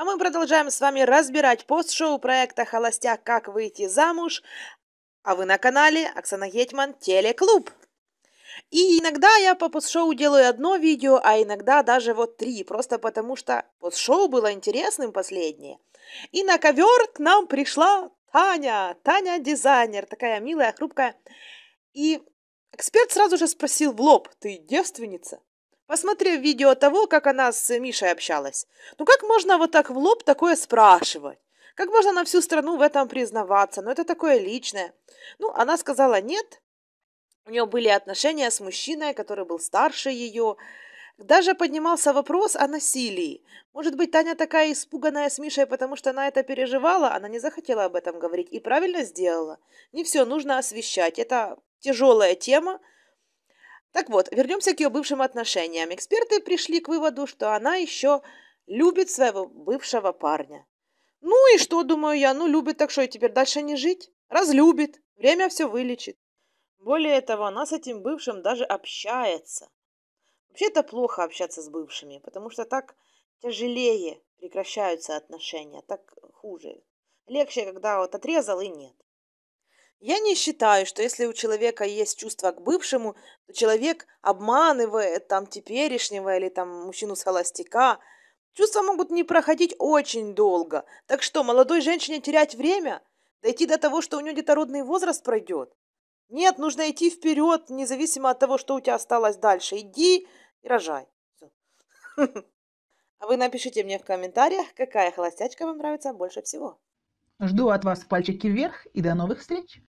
А мы продолжаем с вами разбирать пост-шоу проекта «Холостяк. Как выйти замуж». А вы на канале Оксана Гетман Телеклуб. И иногда я по пост-шоу делаю одно видео, а иногда даже вот три, просто потому что пост-шоу было интересным последнее. И на ковер к нам пришла Таня, Таня дизайнер, такая милая, хрупкая. И эксперт сразу же спросил в лоб, ты девственница? посмотрев видео того, как она с Мишей общалась. Ну как можно вот так в лоб такое спрашивать? Как можно на всю страну в этом признаваться? Но ну, это такое личное. Ну, она сказала нет. У нее были отношения с мужчиной, который был старше ее. Даже поднимался вопрос о насилии. Может быть, Таня такая испуганная с Мишей, потому что она это переживала, она не захотела об этом говорить и правильно сделала. Не все нужно освещать. Это тяжелая тема, так вот, вернемся к ее бывшим отношениям. Эксперты пришли к выводу, что она еще любит своего бывшего парня. Ну и что, думаю я, ну любит, так что и теперь дальше не жить? Разлюбит, время все вылечит. Более того, она с этим бывшим даже общается. Вообще то плохо общаться с бывшими, потому что так тяжелее прекращаются отношения, так хуже. Легче, когда вот отрезал и нет. Я не считаю, что если у человека есть чувство к бывшему, то человек обманывает там теперешнего или там мужчину с холостяка. Чувства могут не проходить очень долго. Так что, молодой женщине терять время? Дойти до того, что у нее детородный возраст пройдет? Нет, нужно идти вперед, независимо от того, что у тебя осталось дальше. Иди и рожай. А вы напишите мне в комментариях, какая холостячка вам нравится больше всего. Жду от вас пальчики вверх и до новых встреч!